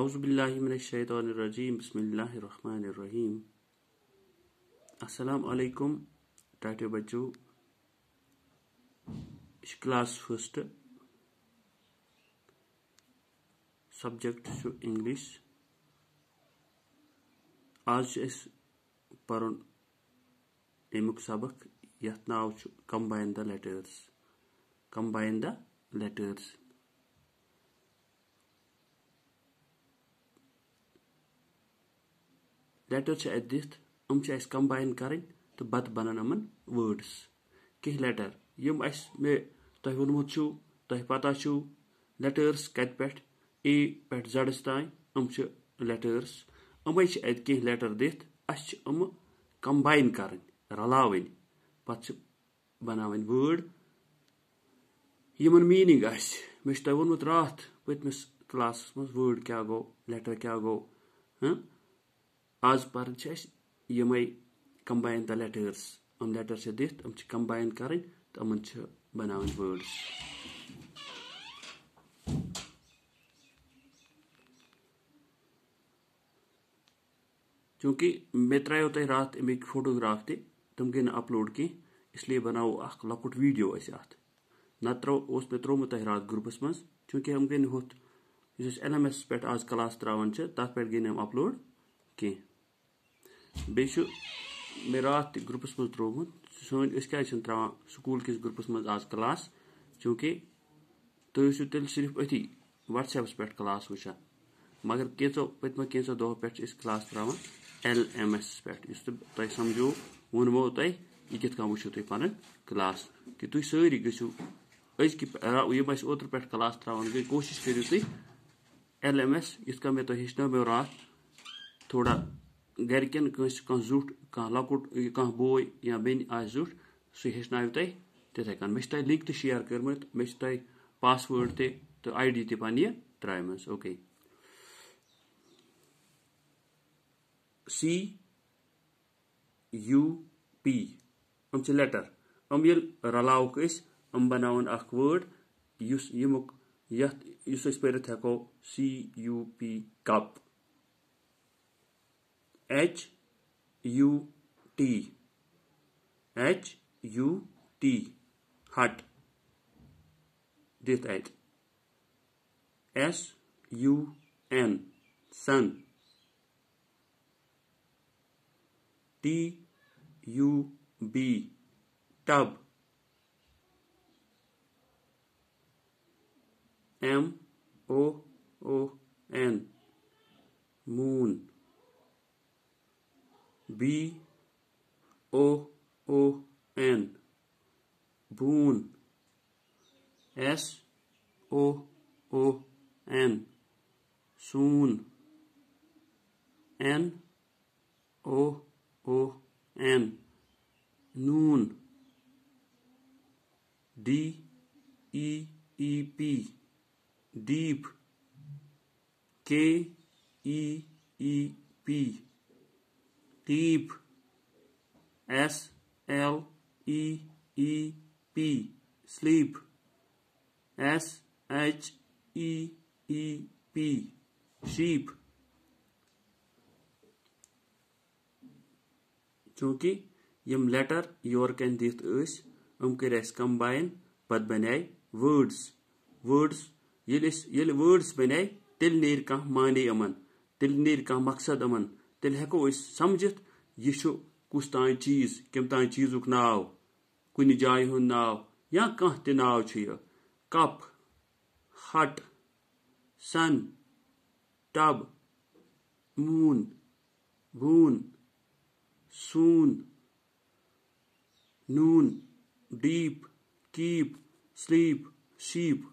अउज़बिल्लिमिनशैतरजीम बसमीम असलकुम टाटे बच्चों क्लास फर्स्ट सब्जेक्ट इंग्लिश आज पुन अमुक सबक ये नाव combine the letters combine the letters letter چھِ اَتہِ دِتھ یِم چھِ اَسہِ کَمباین کَرٕنۍ تہٕ پَتہٕ بَنَن یِمَن وٲڈٕس کینٛہہ لیٹر یِم اَسہِ مےٚ تۄہہِ ووٚنمُت چھُو تۄہہِ پَتہ چھُو لیٹٲرٕس کَتہِ پٮ۪ٹھ اے پٮ۪ٹھ زَڈَس تانۍ یِم چھِ لیٹٲرٕس یِمَے چھِ اَتہِ کینٛہہ لیٹر دِتھ اَسہِ چھِ یِمہٕ کَمباین کَرٕنۍ رَلاوٕنۍ پَتہٕ چھِ بَناوٕنۍ وٲڈ یِمَن میٖنِنٛگ آسہِ مےٚ چھُ تۄہہِ ووٚنمُت راتھ پٔتمِس کلاسَس منٛز وٲڈ کیٛاہ گوٚو لیٹر کیٛاہ گوٚو आज پرن چھِ أسۍ یِمے کمباین دَ لیٹٲرٕس یِم لیٹر چھِ دِتھ یِم چھِ کمباین کَرٕنۍ تہٕ یِمن چھِ بَناوٕنۍ وٲڈٕس چوٗنٛکہِ مےٚ ترٛایو تۄہہِ راتھ اَمِکۍ فوٹوگراف تہِ تِم گٔے نہٕ اَپلوڈ کینٛہہ اِسلیے بَناوو اَکھ لۄکُٹ ویٖڈیو أسۍ اَتھ نَتہٕ ترٛوو اوس مےٚ ترٛوومُت تۄہہِ راتھ گرُپَس منٛز چوٗنٛکہِ یِم گٔے نہٕ ہُتھ یُس أسۍ این ایم ایس پٮ۪ٹھ آز کلاس ترٛاوان چھِ تَتھ پٮ۪ٹھ گٔے نہٕ یِم اَپلوڈ کینٛہہ बे रात ग्रुपस मे त्रोमुत सोन त्रा स्कूल किस ग्रुपस मे आज क्लास चूंकि तुम ते सिर्फ अति वट्सएपस पे क्लास वुचान मगर कैचो पत्म क्लास त्रा एल एम एस पे तुम समझो वनमो तुम यह क्लास कि तुम सारी गु अजक यम ओतर पे क्लास त्रा गई कोशिश करू तुम एल एम एस इत मे तुम हेचन मे रात थोड़ा گرِکٮ۪ن کٲنٛسہِ کانٛہہ زیُٹھ کانٛہہ لۄکُٹ کانٛہہ بوے یا بیٚنہِ آسہِ زیُٹھ سُہ ہیٚچھنایو تۄہہِ تِتھَے کٔنۍ مےٚ چھِ تۄہہِ لِنٛک تہِ شِیر کٔرمٕژ مےٚ چھِ تۄہہِ پاس وٲڈ تہِ تہٕ آی ڈی تہِ پَنٕنہِ ترٛایمَژٕ اوکے سی یوٗ پی یِم چھِ لیٹر یِم ییٚلہِ رَلاوکھ أسۍ یِم بَناوَن اَکھ وٲڈ یُس ییٚمیُک یَتھ یُس أسۍ پٔرِتھ ہٮ۪کو C U P cup H U T H U T hut dit uit. S-U-N, sun. T-U-B, tub. M-O-O-N, moon. B O O N Boon S O O N Soon N O O N Noon D E E P Deep K E E P sleep S L E E P sleep S H E E P sheep चूंकि यम letter your कन दिथ कर combine पत बन words words ये words बन तेल नीर कह माने यमन तेल नीर कह मकसद यमन तेल हेको समझित यह कुस तान चीज कम तान चीज नाव कुन जाय हूं नाव या कह त नाव यह cup hut sun tub moon boon soon noon deep keep sleep sheep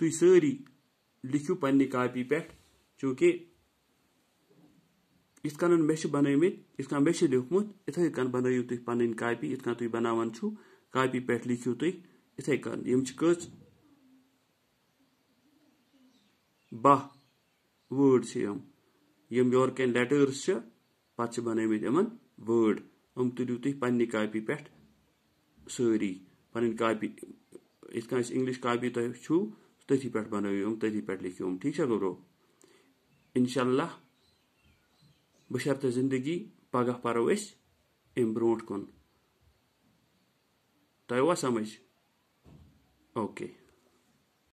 तु सारी लिखो पापी कापी पे चूंकि इस कन मे बनमित मे लिखमुत इथे कन बनो तुम पन कापी इत तुम बनान कापी पे लिखो तुम इथे कन यम कच बह वर्ड यम यम योर कह लेटर्स पे बनमित इन वर्ड यम तुलू तुम पन्ने कापी पे सारी पन कापी इत इंग्लिश कापी तुम तथी पे बनो तथी पे लिखो ठीक है गुरु इनशा بشرطہِ زندگی پگہہ پَرو أسۍ اَمہِ برونٛٹھ کُن تۄہہِ اوٚوا سَمٕجھ اوکے